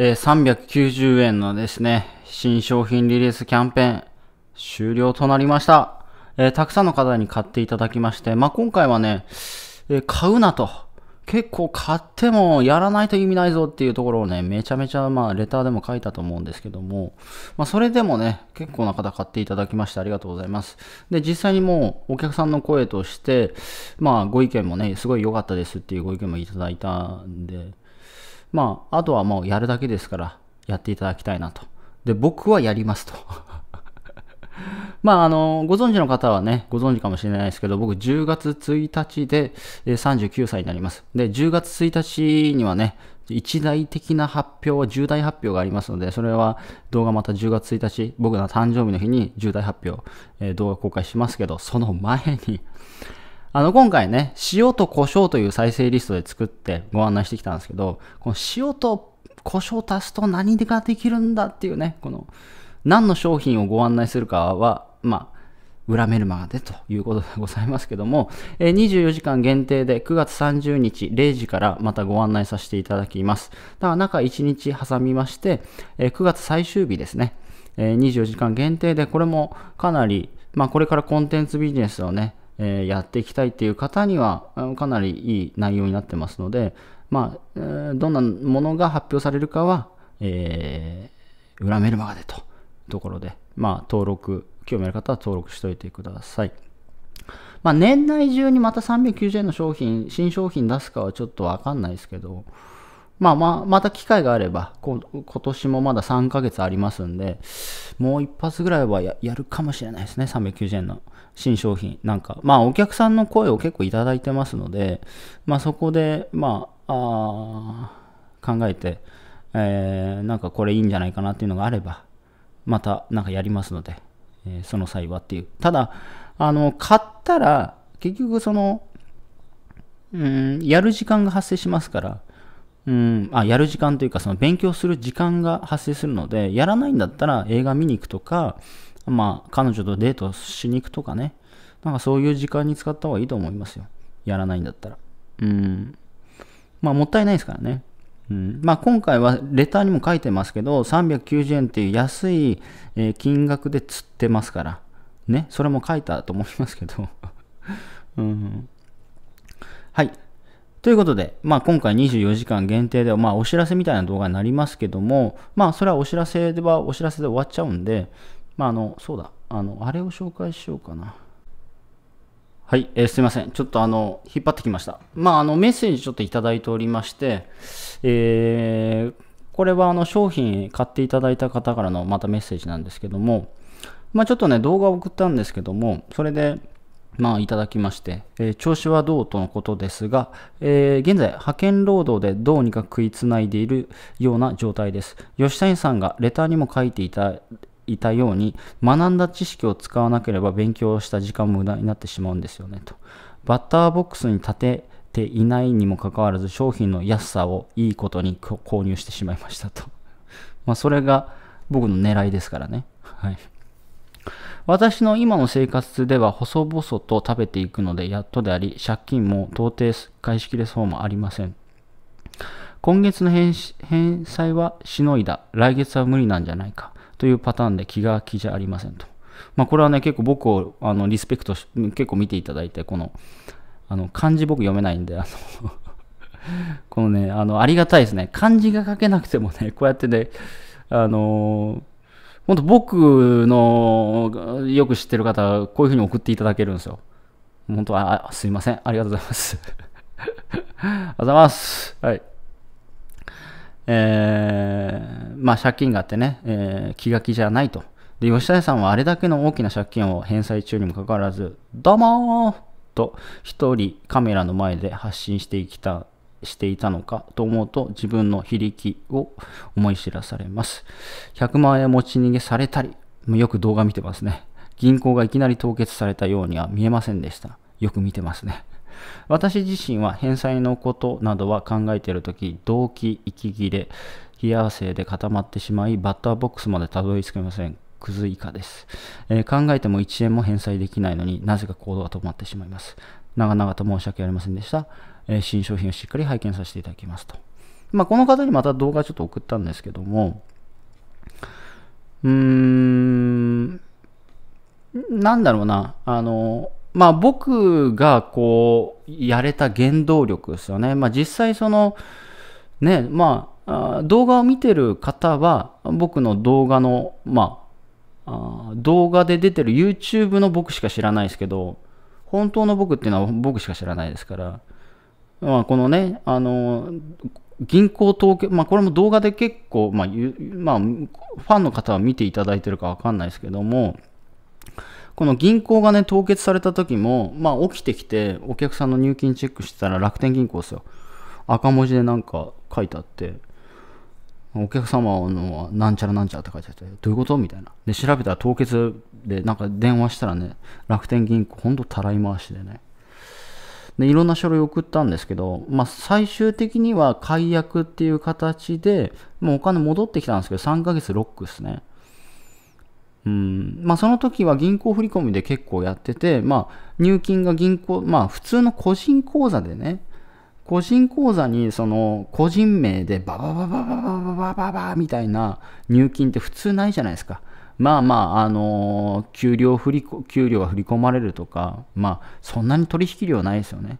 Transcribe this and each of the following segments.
え390円のですね、新商品リリースキャンペーン終了となりました。えー、たくさんの方に買っていただきまして、まあ、今回はね、えー、買うなと。結構買ってもやらないと意味ないぞっていうところをね、めちゃめちゃまあレターでも書いたと思うんですけども、まあ、それでもね、結構な方買っていただきましてありがとうございます。で、実際にもうお客さんの声として、まあご意見もね、すごい良かったですっていうご意見もいただいたんで、まあ、あとはもうやるだけですから、やっていただきたいなと。で、僕はやりますと。まあ、あの、ご存知の方はね、ご存知かもしれないですけど、僕10月1日で39歳になります。で、10月1日にはね、一大的な発表、重大発表がありますので、それは動画また10月1日、僕の誕生日の日に重大発表、えー、動画公開しますけど、その前にあの、今回ね、塩と胡椒という再生リストで作ってご案内してきたんですけど、この塩と胡椒足すと何ができるんだっていうね、この、何の商品をご案内するかは、まあ、裏メルマガでということでございますけども、24時間限定で9月30日0時からまたご案内させていただきます。だから中1日挟みまして、9月最終日ですね。24時間限定で、これもかなり、まあこれからコンテンツビジネスをね、えやっていきたいっていう方にはかなりいい内容になってますので、まあ、どんなものが発表されるかは、えー、裏メルマガでとところで、まあ、登録、興味ある方は登録しておいてください。まあ、年内中にまた390円の商品、新商品出すかはちょっとわかんないですけど、まあまあ、また機会があれば、今年もまだ3ヶ月ありますんで、もう一発ぐらいはやるかもしれないですね、390円の新商品なんか。まあ、お客さんの声を結構いただいてますので、まあそこで、まあ、あ考えて、えー、なんかこれいいんじゃないかなっていうのがあれば、またなんかやりますので、えー、その際はっていう。ただ、あの、買ったら、結局その、うん、やる時間が発生しますから、うん、あやる時間というかその勉強する時間が発生するのでやらないんだったら映画見に行くとか、まあ、彼女とデートしに行くとかねなんかそういう時間に使った方がいいと思いますよやらないんだったらうんまあもったいないですからね、うんまあ、今回はレターにも書いてますけど390円っていう安い金額で釣ってますからねそれも書いたと思いますけど うんはいということで、まあ、今回24時間限定で、まあ、お知らせみたいな動画になりますけども、まあ、それはお知らせではお知らせで終わっちゃうんで、まあ、あの、そうだ、あの、あれを紹介しようかな。はい、えー、すいません。ちょっとあの、引っ張ってきました。まあ、あの、メッセージちょっといただいておりまして、えー、これはあの、商品買っていただいた方からのまたメッセージなんですけども、まあ、ちょっとね、動画を送ったんですけども、それで、まあ、いただきまして、えー、調子はどうとのことですが、えー、現在、派遣労働でどうにか食いつないでいるような状態です。吉谷さんがレターにも書いていたいたように、学んだ知識を使わなければ勉強した時間も無駄になってしまうんですよね、と。バッターボックスに立てていないにもかかわらず、商品の安さをいいことに購入してしまいましたと。まあ、それが僕の狙いですからね。はい。私の今の生活では細々と食べていくのでやっとであり、借金も到底返しきれそうもありません。今月の返済はしのいだ。来月は無理なんじゃないか。というパターンで気が気じゃありませんと。まあ、これはね、結構僕をあのリスペクトし、結構見ていただいて、この、あの、漢字僕読めないんで、あのこのね、あの、ありがたいですね。漢字が書けなくてもね、こうやってね、あのー本当僕のよく知ってる方、こういうふうに送っていただけるんですよ。本当は、すいません。ありがとうございます。ありがとうございます。はい。えー、まあ借金があってね、えー、気が気じゃないと。で、吉田さんはあれだけの大きな借金を返済中にもかかわらず、どうもーと一人カメラの前で発信してきたしていたのかと思うと自分の非力を思い知らされます。100万円持ち逃げされたり、よく動画見てますね。銀行がいきなり凍結されたようには見えませんでした。よく見てますね。私自身は返済のことなどは考えているとき、動機、息切れ、冷や汗で固まってしまい、バッターボックスまでたどり着けません。クズ以下です、えー、考えても1円も返済できないのになぜか行動が止まってしまいます。長々と申し訳ありませんでした。え新商品をしっかり拝見させていただきますと。まあ、この方にまた動画ちょっと送ったんですけども、うーん、なんだろうな、あの、まあ、僕がこう、やれた原動力ですよね。まあ、実際その、ね、まあ、動画を見てる方は、僕の動画の、まあ、動画で出てる YouTube の僕しか知らないですけど、本当の僕っていうのは僕しか知らないですから、まあ、このね、あの銀行統計、まあ、これも動画で結構、まあまあ、ファンの方は見ていただいてるか分かんないですけども、この銀行がね、凍結された時も、まあ、起きてきて、お客さんの入金チェックしてたら楽天銀行ですよ。赤文字でなんか書いてあって、お客様のなんちゃらなんちゃらって書いてあって、どういうことみたいな。で、調べたら凍結で、なんか電話したらね、楽天銀行、ほんとたらい回しでね、で、いろんな書類送ったんですけど、まあ、最終的には解約っていう形で、もうお金戻ってきたんですけど、3ヶ月ロックですね。うん、まあ、その時は銀行振込で結構やってて、まあ、入金が銀行、まあ、普通の個人口座でね、個人口座にその個人名でババババババババババみたいな入金って普通ないじゃないですか。まあまあ、あのー、給料振り給料が振り込まれるとか、まあ、そんなに取引量ないですよね。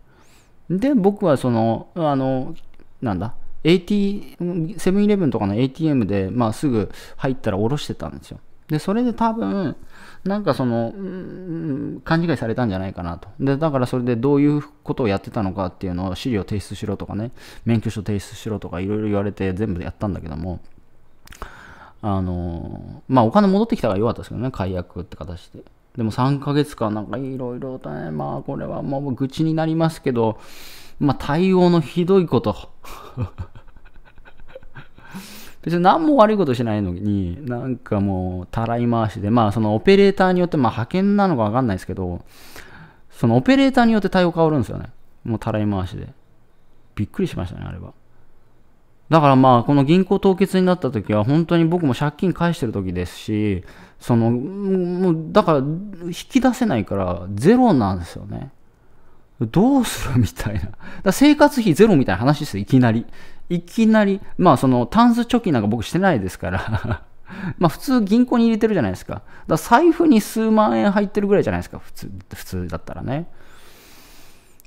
で、僕はその、あのなんだ、AT、セブンイレブンとかの ATM で、まあ、すぐ入ったら下ろしてたんですよ。で、それで多分、なんかその、うん、勘違いされたんじゃないかなと。で、だからそれでどういうことをやってたのかっていうのを資料提出しろとかね、免許証提出しろとかいろいろ言われて全部やったんだけども、あの、まあお金戻ってきたから良かったですけどね、解約って形で。でも3ヶ月間なんかいろいろとね、まあこれはもう愚痴になりますけど、まあ対応のひどいこと。別に何も悪いことしないのに、なんかもう、たらい回しで、まあ、そのオペレーターによって、まあ、派遣なのかわかんないですけど、そのオペレーターによって対応変わるんですよね。もう、たらい回しで。びっくりしましたね、あれは。だからまあ、この銀行凍結になった時は、本当に僕も借金返してる時ですし、その、もう、だから、引き出せないから、ゼロなんですよね。どうするみたいな。だ生活費ゼロみたいな話ですよ、いきなり。いきなり。まあ、その、タンス貯金なんか僕してないですから まあ、普通銀行に入れてるじゃないですか。だ財布に数万円入ってるぐらいじゃないですか、普通、普通だったらね。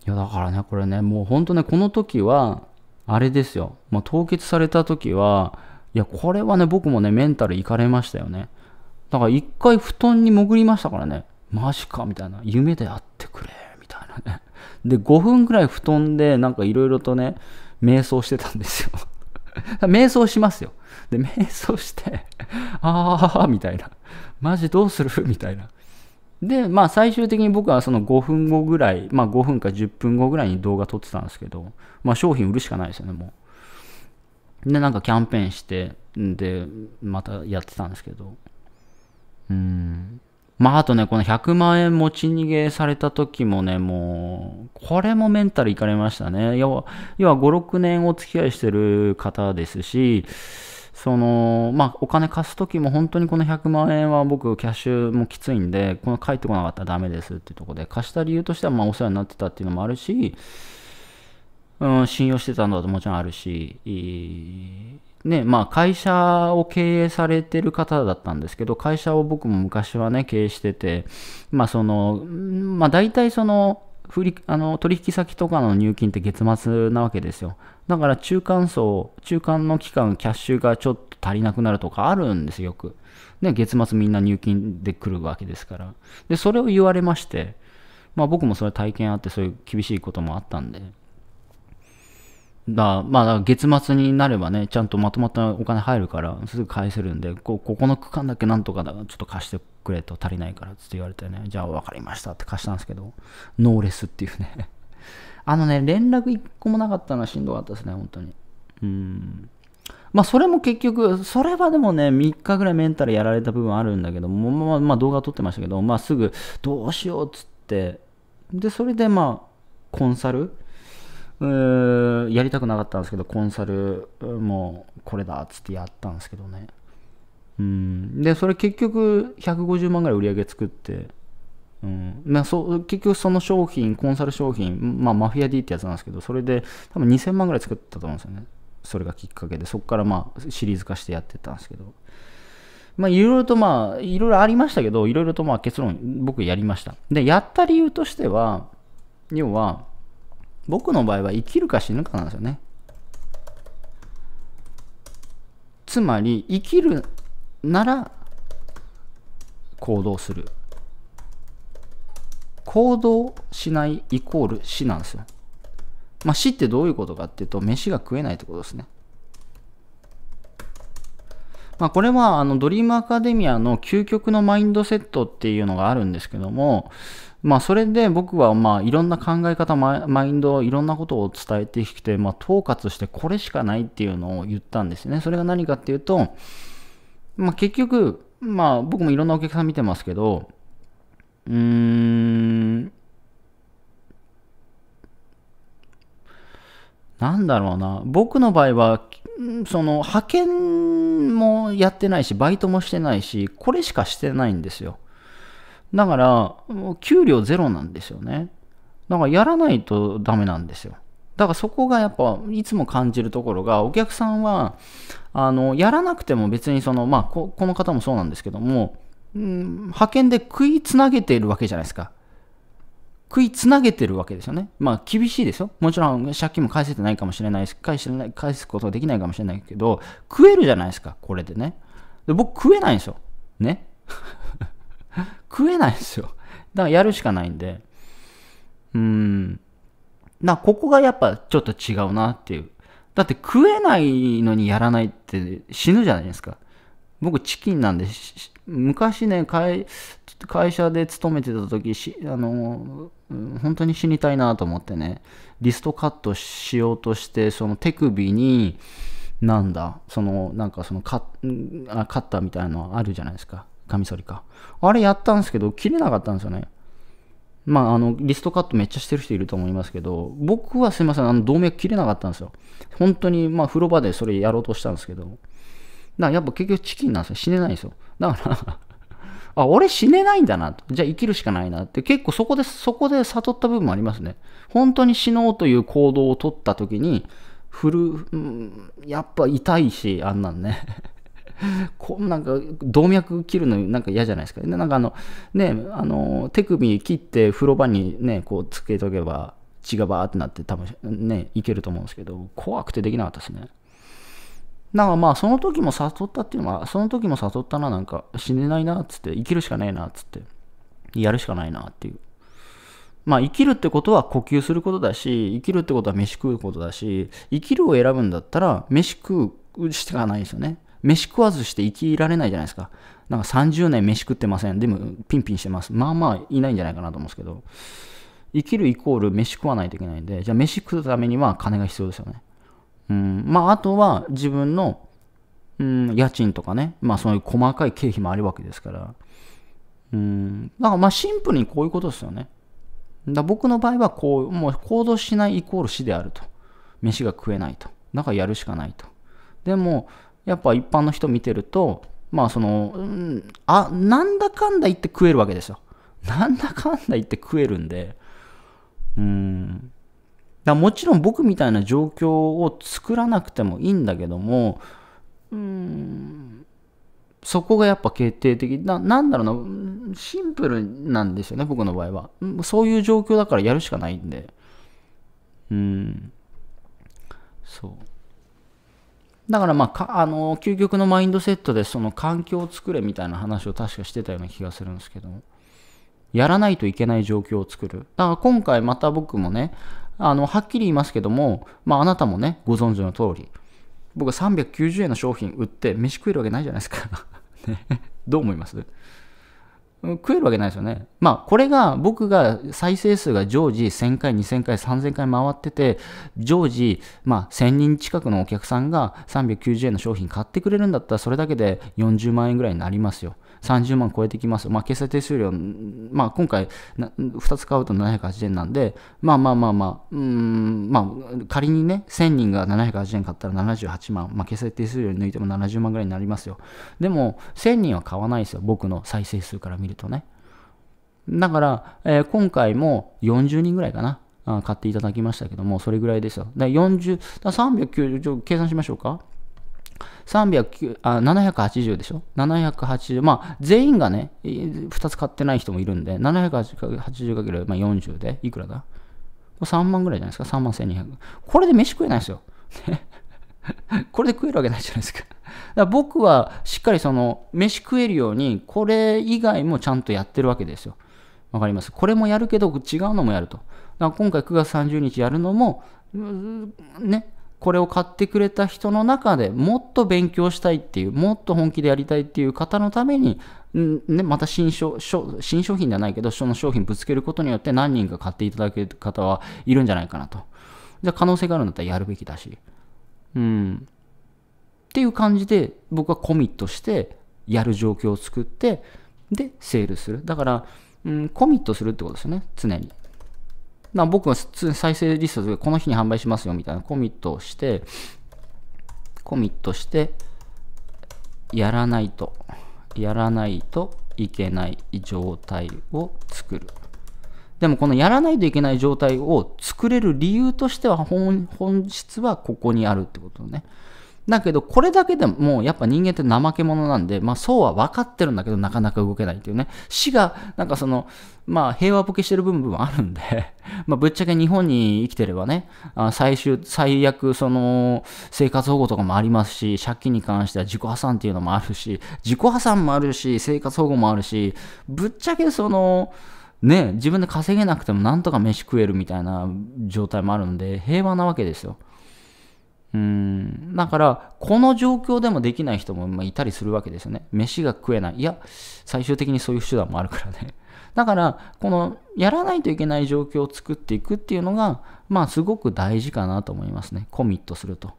いや、だからね、これね、もう本当ね、この時は、あれですよ、まあ、凍結された時は、いや、これはね、僕もね、メンタルいかれましたよね。だから一回布団に潜りましたからね、マジかみたいな、夢でやってくれ、みたいなね。で、5分ぐらい布団で、なんかいろいろとね、瞑想してたんですよ。瞑想しますよ。で、瞑想して、ああ、みたいな。マジどうするみたいな。で、まあ最終的に僕はその5分後ぐらい、まあ5分か10分後ぐらいに動画撮ってたんですけど、まあ商品売るしかないですよね、もう。で、なんかキャンペーンして、んで、またやってたんですけど。うん。まああとね、この100万円持ち逃げされた時もね、もう、これもメンタルいかれましたね。要は、要は5、6年お付き合いしてる方ですし、その、まあ、お金貸す時も本当にこの100万円は僕、キャッシュもきついんで、この返ってこなかったらダメですっていうところで、貸した理由としては、まあ、お世話になってたっていうのもあるし、うん、信用してたのだともちろんあるし、ね、まあ会社を経営されてる方だったんですけど、会社を僕も昔はね、経営してて、まあその、まあ大体その、振りあの取引先とかの入金って月末なわけですよ。だから中間層、中間の期間、キャッシュがちょっと足りなくなるとかあるんですよ、よく。ね、月末みんな入金で来るわけですから。で、それを言われまして、まあ僕もそれ体験あって、そういう厳しいこともあったんで。だまあ、月末になればね、ちゃんとまとまったお金入るから、すぐ返せるんで、こここの区間だけなんとかだ、ちょっと貸してくれと足りないからって言われてね、じゃあ分かりましたって貸したんですけど、ノーレスっていうねあのね、連絡一個もなかったのはしんどかったですね、本当に。うん。まあ、それも結局、それはでもね、3日ぐらいメンタルやられた部分あるんだけど、まあ、まあ、動画撮ってましたけど、まあ、すぐ、どうしようっつって、で、それでまあ、コンサルやりたくなかったんですけど、コンサルもう、これだっつってやったんですけどね。うん。で、それ結局、150万ぐらい売り上げ作って、うん、まあ、そう結局その商品コンサル商品、まあ、マフィア D ってやつなんですけどそれで多分2000万ぐらい作ったと思うんですよねそれがきっかけでそこからまあシリーズ化してやってたんですけどまあいろいろとまあいろいろありましたけどいろいろとまあ結論僕やりましたでやった理由としては要は僕の場合は生きるか死ぬかなんですよねつまり生きるなら行動する行動しないイコール死なんですよ。まあ、死ってどういうことかっていうと、飯が食えないってことですね。まあ、これはあのドリームアカデミアの究極のマインドセットっていうのがあるんですけども、まあ、それで僕はまあいろんな考え方マインドいろんなことを伝えてきて、まあ、統括してこれしかないっていうのを言ったんですねそれが何かっていうと、まあ、結局、まあ、僕もいろんなお客さん見てますけどうーん。なんだろうな。僕の場合は、その、派遣もやってないし、バイトもしてないし、これしかしてないんですよ。だから、給料ゼロなんですよね。だから、やらないとダメなんですよ。だからそこがやっぱいつも感じるところがお客さんはあのやらなくても別にそのまあこの方もそうなんですけどもうん、派遣で食いつなげているわけじゃないですか。食いつなげてるわけですよね。まあ厳しいですよ。もちろん借金も返せてないかもしれないし、返しない返すことができないかもしれないけど、食えるじゃないですか、これでね。で僕食えないんですよ。ね。食えないんですよ。だからやるしかないんで。うん。な、ここがやっぱちょっと違うなっていう。だって食えないのにやらないって死ぬじゃないですか。僕チキンなんで昔ね会社で勤めてた時しあの本当に死にたいなと思ってねリストカットしようとしてその手首になんだそのなんかそのカッカッターみたいなのあるじゃないですかカミソリかあれやったんですけど切れなかったんですよねまあ、あのリストカットめっちゃしてる人いると思いますけど僕はすいませんあの動脈切れなかったんですよ本当にまあ風呂場でそれやろうとしたんですけどからやっぱ結局チキンなんですよ。死ねないんですよ。だから あ、俺死ねないんだなと。じゃあ生きるしかないなって、結構そこで、そこで悟った部分もありますね。本当に死のうという行動を取った時に、振る、うん、やっぱ痛いし、あんなんね。こうなんか動脈切るのなんか嫌じゃないですか。なんかあの、ね、あの、手首切って風呂場にね、こうつけとけば血がバーってなって多分ね、いけると思うんですけど、怖くてできなかったですね。なんかまあその時も誘ったっていうのは、その時も誘ったな、なんか死ねないな、っつって、生きるしかねえな、っつって、やるしかないな、っていう。まあ生きるってことは呼吸することだし、生きるってことは飯食うことだし、生きるを選ぶんだったら飯食うしかないですよね。飯食わずして生きられないじゃないですか。なんか30年飯食ってません。でもピンピンしてます。まあまあいないんじゃないかなと思うんですけど、生きるイコール飯食わないといけないんで、じゃあ飯食うためには金が必要ですよね。うん、まあ、あとは自分の、うん、家賃とかね、まあ、そういう細かい経費もあるわけですから、うん、だからまあ、シンプルにこういうことですよね。だ僕の場合は、こう、もう行動しないイコール死であると。飯が食えないと。だからやるしかないと。でも、やっぱ一般の人見てると、まあその、うん、あ、なんだかんだ言って食えるわけですよ。なんだかんだ言って食えるんで、うん、だもちろん僕みたいな状況を作らなくてもいいんだけども、うーん、そこがやっぱ決定的な、なんだろうな、シンプルなんですよね、僕の場合は。そういう状況だからやるしかないんで。うん。そう。だからまあ、かあの、究極のマインドセットでその環境を作れみたいな話を確かしてたような気がするんですけどやらないといけない状況を作る。だから今回また僕もね、あの、はっきり言いますけども、まあ、あなたもね、ご存知の通り、僕は390円の商品売って飯食えるわけないじゃないですか。ね、どう思います食えるわけないですよね。まあ、これが僕が再生数が常時1000回、2000回、3000回回ってて、常時、まあ、1000人近くのお客さんが390円の商品買ってくれるんだったら、それだけで40万円ぐらいになりますよ。30万超えてきます。まあ、決済手数料、まあ、今回2つ買うと780円なんで、まあまあまあまあ、うん、まあ、仮にね、1000人が780円買ったら78万、まあ、決済手数料抜いても70万ぐらいになりますよ。でも、1000人は買わないですよ。僕の再生数から見るとね。だから、えー、今回も40人ぐらいかな。買っていただきましたけども、それぐらいですよ。で、40、390、計算しましょうか。あ780でしょ ?780。まあ、全員がね、2つ買ってない人もいるんで、780×40 で、いくらだ ?3 万ぐらいじゃないですか ?3 万1200。これで飯食えないですよ。これで食えるわけないじゃないですか。だ僕はしっかりその飯食えるようにこれ以外もちゃんとやってるわけですよ。わかりますこれもやるけど違うのもやると。だから今回9月30日やるのも、ね、これを買ってくれた人の中でもっと勉強したいっていう、もっと本気でやりたいっていう方のために、ね、また新商新商品ではないけど、その商品ぶつけることによって何人か買っていただける方はいるんじゃないかなと。じゃあ可能性があるんだったらやるべきだし。うん。っていう感じで僕はコミットしてやる状況を作って、で、セールする。だから、うん、コミットするってことですよね、常に。だ僕が再生リストでこの日に販売しますよみたいなコミットをして、コミットして、やらないと、やらないといけない状態を作る。でもこのやらないといけない状態を作れる理由としては本質はここにあるってことね。だけど、これだけでも、やっぱ人間って怠け者なんで、まあそうは分かってるんだけど、なかなか動けないっていうね。死が、なんかその、まあ平和ボケしてる部分もあるんで まあぶっちゃけ日本に生きてればね、あ最終、最悪、その、生活保護とかもありますし、借金に関しては自己破産っていうのもあるし、自己破産もあるし、生活保護もあるし、ぶっちゃけその、ね、自分で稼げなくてもなんとか飯食えるみたいな状態もあるんで、平和なわけですよ。うんだから、この状況でもできない人もいたりするわけですよね。飯が食えない。いや、最終的にそういう手段もあるからね。だから、このやらないといけない状況を作っていくっていうのが、まあ、すごく大事かなと思いますね。コミットすると。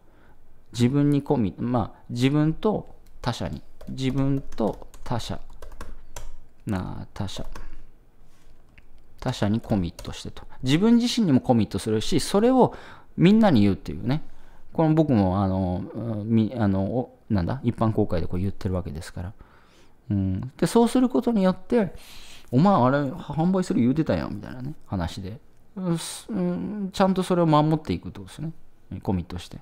自分にコミット、まあ、自分と他者に。自分と他者。なあ、他者。他者にコミットしてと。自分自身にもコミットするし、それをみんなに言うっていうね。これ僕もあのみあのなんだ一般公開でこう言ってるわけですから、うん、でそうすることによってお前あれ販売する言うてたやんみたいなね話で、うん、ちゃんとそれを守っていくとですねコミットして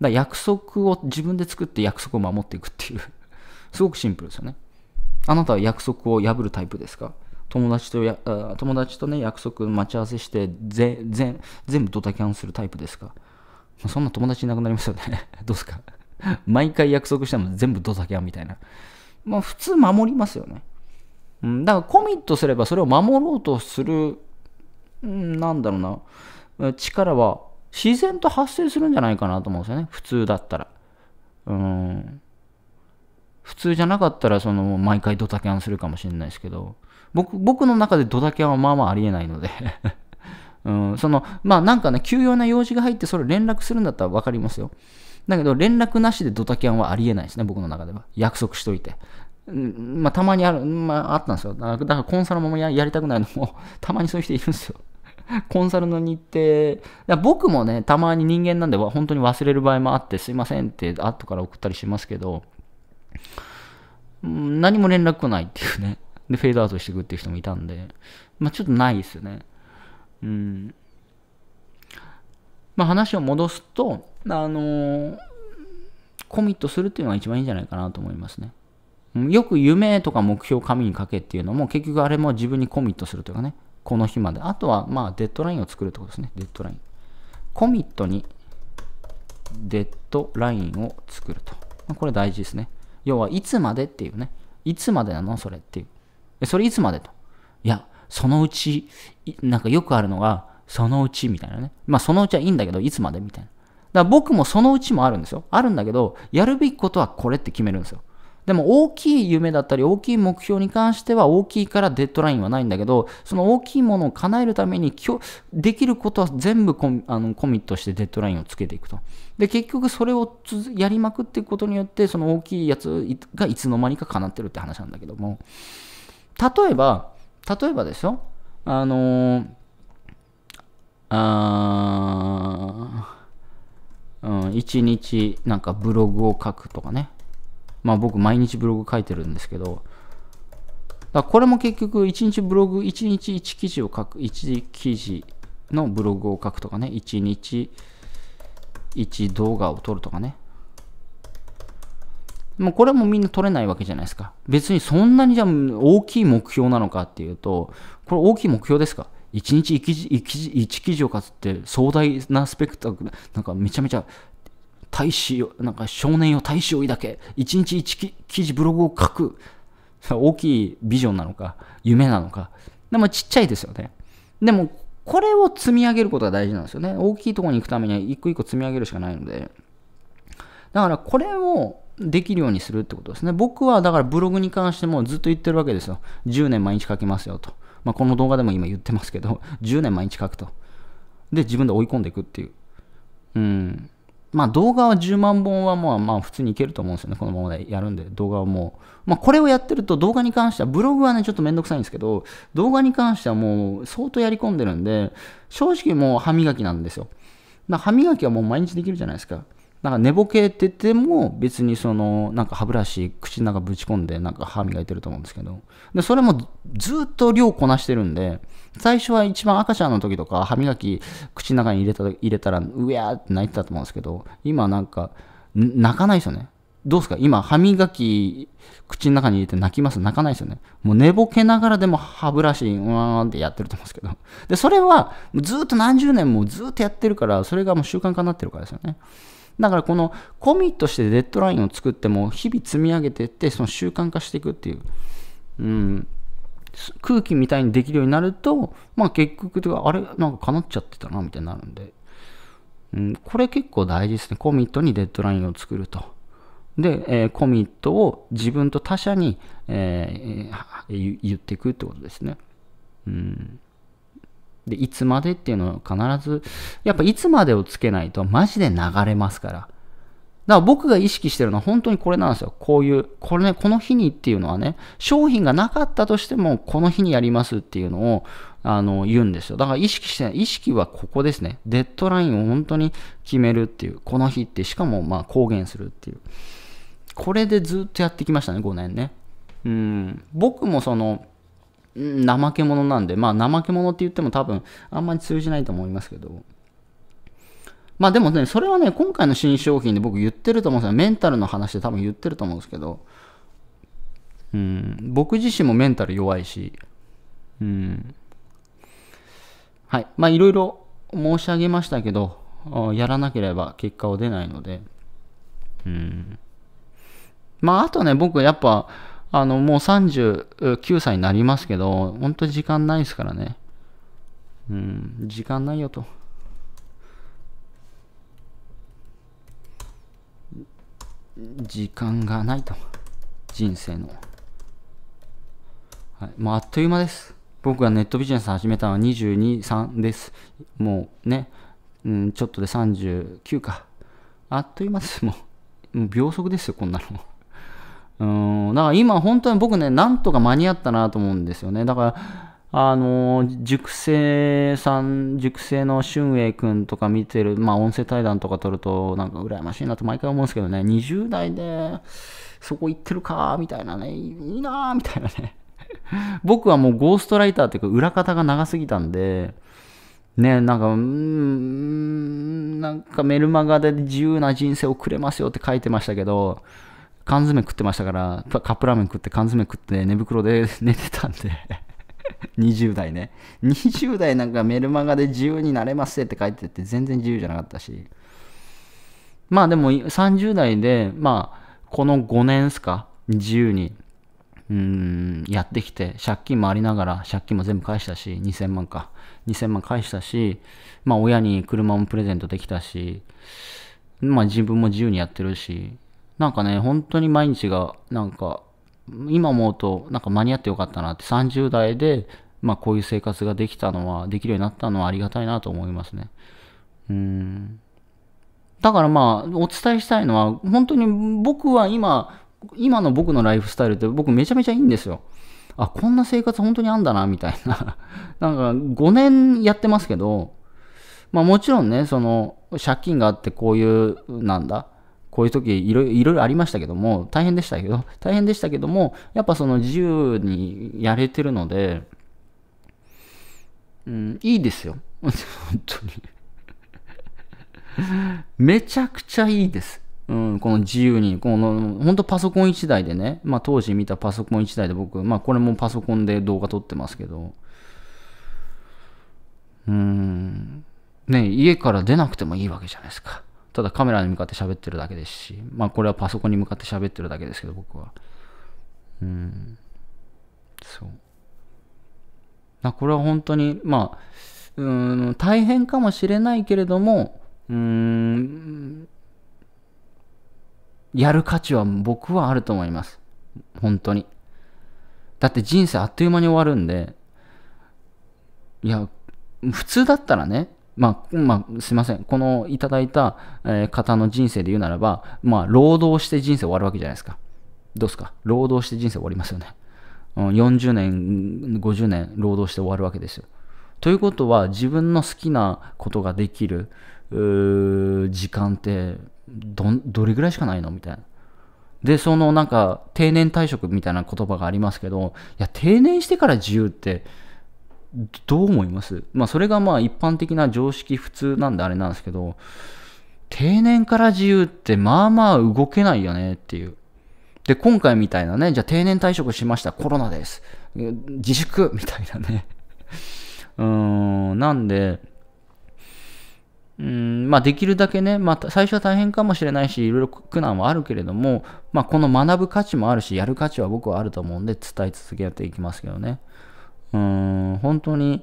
だ約束を自分で作って約束を守っていくっていう すごくシンプルですよねあなたは約束を破るタイプですか友達とや友達とね約束待ち合わせして全部ドタキャンするタイプですかそんな友達いなくなりますよね。どうすか。毎回約束しても全部ドタキャンみたいな。まあ普通守りますよね。うん、だからコミットすればそれを守ろうとする、うん、なんだろうな、力は自然と発生するんじゃないかなと思うんですよね。普通だったら。うん。普通じゃなかったら、その、毎回ドタキャンするかもしれないですけど、僕、僕の中でドタキャンはまあまあありえないのでうん、その、まあなんかね、急用な用事が入ってそれ連絡するんだったら分かりますよ。だけど連絡なしでドタキャンはありえないですね、僕の中では。約束しといて。うんまあ、たまにある、まあ、あったんですよ。だからコンサルもややりたくないのも、たまにそういう人いるんですよ。コンサルの日程、僕もね、たまに人間なんで本当に忘れる場合もあって、すいませんって、後から送ったりしますけど、何も連絡来ないっていうね。で、フェードアウトしていくっていう人もいたんで、まあ、ちょっとないですよね。うん。まあ、話を戻すと、あのコミットするっていうのが一番いいんじゃないかなと思いますね。よく夢とか目標を紙に書けっていうのも、結局あれも自分にコミットするというかね、この日まで。あとは、まあ、デッドラインを作るってことですね。デッドライン。コミットにデッドラインを作ると。これ大事ですね。要は、いつまでっていうね。いつまでなのそれっていう。それいつまでと。そのうち、なんかよくあるのが、そのうちみたいなね。まあそのうちはいいんだけど、いつまでみたいな。だから僕もそのうちもあるんですよ。あるんだけど、やるべきことはこれって決めるんですよ。でも大きい夢だったり大きい目標に関しては大きいからデッドラインはないんだけどその大きいものを叶えるためにできることは全部コミあのコミットしてデッドラインをつけていくとで結局それをやりまくっていくことによってその大きいやつがいつの間にか叶ってるって話なんだけども例えば例えばですよ、あのー、あうん、一日なんかブログを書くとかね。まあ僕毎日ブログ書いてるんですけど、だこれも結局一日ブログ、一日一記事を書く、一記事のブログを書くとかね、一日一動画を撮るとかね。もうこれもみんな取れないわけじゃないですか。別にそんなにじゃあ大きい目標なのかっていうと、これ大きい目標ですか ?1 日 1, 記事 1, 記事記事を書くって壮大なスペクタクル、なんかめちゃめちゃ大使を、なんか少年よ大使を抱け、1日1記事ブログを書く、大きいビジョンなのか、夢なのか、でもちっちゃいですよね。でもこれを積み上げることが大事なんですよね。大きいところに行くためには一個一個積み上げるしかないので。だからこれをできるようにするってことですね。僕はだからブログに関してもずっと言ってるわけですよ。10年毎日書きますよと。まあ、この動画でも今言ってますけど、10 年毎日書くと。で、自分で追い込んでいくっていう。うん。まあ動画は10万本はもうまあ普通にいけると思うんですよね。このままでやるんで、動画はもう。まあこれをやってると動画に関しては、ブログはね、ちょっとめんどくさいんですけど、動画に関してはもう相当やり込んでるんで、正直もう歯磨きなんですよ。歯磨きはもう毎日できるじゃないですか。なんか寝ぼけてても別にそのなんか歯ブラシ口の中ぶち込んでなんか歯磨いてると思うんですけどでそれもずっと量こなしてるんで最初は一番赤ちゃんの時とか歯磨き口の中に入れた入れたらうやーって泣いてたと思うんですけど今なんか泣かないですよねどうですか今歯磨き口の中に入れて泣きます泣かないですよねもう寝ぼけながらでも歯ブラシうわーってやってると思うんですけどでそれはずっと何十年もずっとやってるからそれがもう習慣化になってるからですよねだからこのコミットしてデッドラインを作っても日々積み上げていってその習慣化していくっていう、うん、空気みたいにできるようになると、まあ、結局とかあれなんか叶っちゃってたなみたいになるんで、うん、これ結構大事ですねコミットにデッドラインを作ると。で、えー、コミットを自分と他者に、えー、言っていくってことですね。うんで、いつまでっていうのは必ず、やっぱいつまでをつけないとマジで流れますから。だから僕が意識してるのは本当にこれなんですよ。こういう、これね、この日にっていうのはね、商品がなかったとしても、この日にやりますっていうのを、あの、言うんですよ。だから意識してない。意識はここですね。デッドラインを本当に決めるっていう。この日って、しかもまあ公言するっていう。これでずっとやってきましたね、5年ね。うん。僕もその、怠け者なんで、まあ怠け者って言っても多分あんまり通じないと思いますけど。まあでもね、それはね、今回の新商品で僕言ってると思うんですよ。メンタルの話で多分言ってると思うんですけど。うん、僕自身もメンタル弱いし。うん。はい。まあいろいろ申し上げましたけど、やらなければ結果は出ないので。うん。まああとね、僕やっぱ、あの、もう39歳になりますけど、本当時間ないですからね。うん、時間ないよと。時間がないと。人生の。はい、もうあっという間です。僕がネットビジネス始めたのは22、3です。もうね、うん、ちょっとで39か。あっという間です。もう、もう秒速ですよ、こんなの。うんだから今本当に僕ねなんとか間に合ったなと思うんですよねだからあの熟成さん熟成の俊英君とか見てるまあ音声対談とか撮るとなんか羨ましいなと毎回思うんですけどね20代でそこ行ってるかみたいなねいいなみたいなね 僕はもうゴーストライターっていうか裏方が長すぎたんでねなんかうんなんかメルマガで自由な人生をくれますよって書いてましたけど缶詰食ってましたから、カップラーメン食って缶詰食って寝袋で 寝てたんで20 代ね。20代なんかメルマガで自由になれますって書いてて全然自由じゃなかったし。まあでも30代で、まあこの5年っすか、自由に、うん、やってきて、借金もありながら、借金も全部返したし、2000万か。2000万返したし、まあ親に車もプレゼントできたし、まあ自分も自由にやってるし、なんかね、本当に毎日が、なんか、今思うと、なんか間に合ってよかったなって、30代で、まあこういう生活ができたのは、できるようになったのはありがたいなと思いますね。うん。だからまあ、お伝えしたいのは、本当に僕は今、今の僕のライフスタイルって僕めちゃめちゃいいんですよ。あ、こんな生活本当にあんだな、みたいな。なんか5年やってますけど、まあもちろんね、その借金があってこういう、なんだ、こういう時いろいろありましたけども、大変でしたけど、大変でしたけども、やっぱその自由にやれてるので、うん、いいですよ。本当にめちゃくちゃいいです。うん、この自由に、この、本当パソコン1台でね、まあ当時見たパソコン1台で僕、まあこれもパソコンで動画撮ってますけど、うん、ね、家から出なくてもいいわけじゃないですか。ただカメラに向かって喋ってるだけですし、まあこれはパソコンに向かって喋ってるだけですけど、僕は。うん。そう。まあこれは本当に、まあ、うん大変かもしれないけれども、うん、やる価値は僕はあると思います。本当に。だって人生あっという間に終わるんで、いや、普通だったらね、まあ、まあ、すいません。このいただいた、方の人生で言うならば、まあ、労働して人生終わるわけじゃないですか。どうですか労働して人生終わりますよね。40年、50年労働して終わるわけですよ。ということは、自分の好きなことができる時間ってど、どれぐらいしかないのみたいな。で、そのなんか、定年退職みたいな言葉がありますけど、いや、定年してから自由って、どう思いますまあ、それがまあ一般的な常識普通なんであれなんですけど、定年から自由ってまあまあ動けないよねっていう。で、今回みたいなね、じゃあ定年退職しました、コロナです。自粛みたいなね。うーん、なんで、うん、まあできるだけね、まあ最初は大変かもしれないし、いろいろ苦難はあるけれども、まあこの学ぶ価値もあるし、やる価値は僕はあると思うんで伝え続けていきますけどね。うん、本当に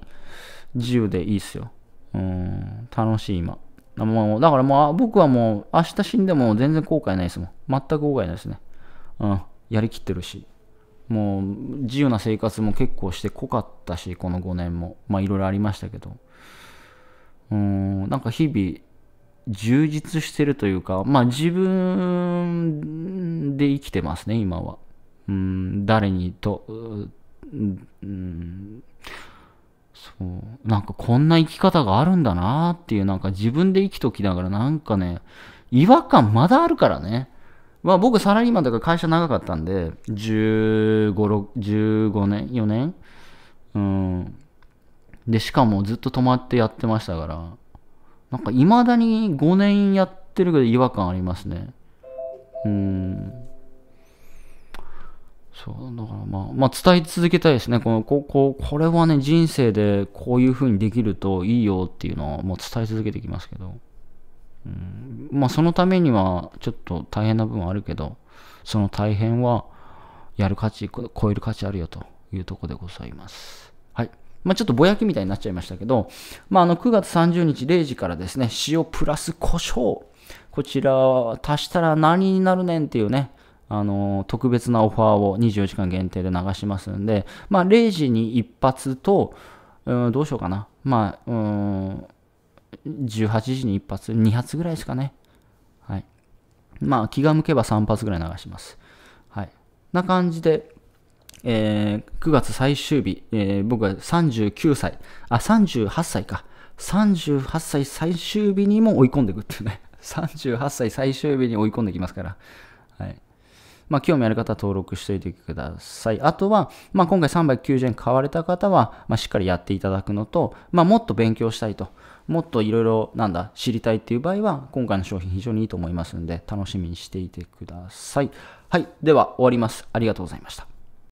自由でいいっすよ。うん、楽しい今。もうだからもう僕はもう明日死んでも全然後悔ないですもん。全く後悔ないですね。うん、やりきってるし。もう自由な生活も結構して濃かったし、この5年も。まあいろいろありましたけど。うん、なんか日々充実してるというか、まあ自分で生きてますね、今は。うん、誰にと、うん、そう、なんかこんな生き方があるんだなっていう、なんか自分で生きときながら、なんかね、違和感まだあるからね。まあ僕サラリーマンだから会社長かったんで、15、15年 ?4 年うん。で、しかもずっと止まってやってましたから、なんか未だに5年やってるけど違和感ありますね。うん。そうだからまあ、まあ、伝え続けたいですねこのこここれはね人生でこういうふうにできるといいよっていうのはもう伝え続けてきますけど、うん、まあそのためにはちょっと大変な部分あるけどその大変はやる価値超える価値あるよというとこでございますはいまあ、ちょっとぼやきみたいになっちゃいましたけど、まあ、あの9月30日0時からですね、塩プラス胡椒。こちら足したら何になるねんっていうね、あの、特別なオファーを24時間限定で流しますんで、まあ、0時に一発と、うん、どうしようかな。まあ、うん、18時に一発、2発ぐらいですかね。はい。まあ、気が向けば3発ぐらい流します。はい。な感じで、えー、9月最終日、えー、僕は39歳、あ、38歳か。38歳最終日にも追い込んでいくっていうね。38歳最終日に追い込んできますから。はい。まあ、興味ある方は登録しておいてください。あとは、まあ、今回390円買われた方は、まあ、しっかりやっていただくのと、まあ、もっと勉強したいと、もっといろいろ、なんだ、知りたいっていう場合は、今回の商品非常にいいと思いますんで、楽しみにしていてください。はい。では、終わります。ありがとうございました。